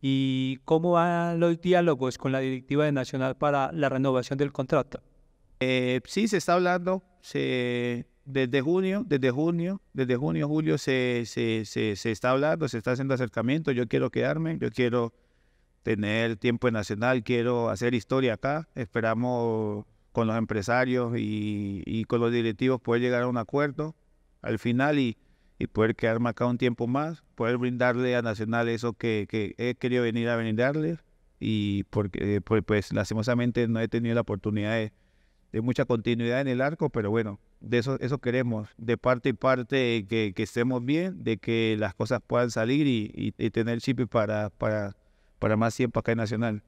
¿Y cómo van los diálogos con la directiva de Nacional para la renovación del contrato? Eh, sí, se está hablando. Se, desde junio, desde junio, desde junio, julio se, se, está hablando, se está haciendo acercamiento. Yo quiero quedarme, yo quiero tener tiempo en Nacional, quiero hacer historia acá. Esperamos con los empresarios y, y con los directivos poder llegar a un acuerdo al final y y poder quedarme acá un tiempo más, poder brindarle a Nacional eso que, he querido venir a brindarle. y porque eh, pues, pues lastimosamente no he tenido la oportunidad de, mucha continuidad en el arco, pero bueno, de eso, eso queremos, de parte y parte que, estemos bien, de que las cosas puedan salir y, tener chip para, para, para más tiempo acá en Nacional.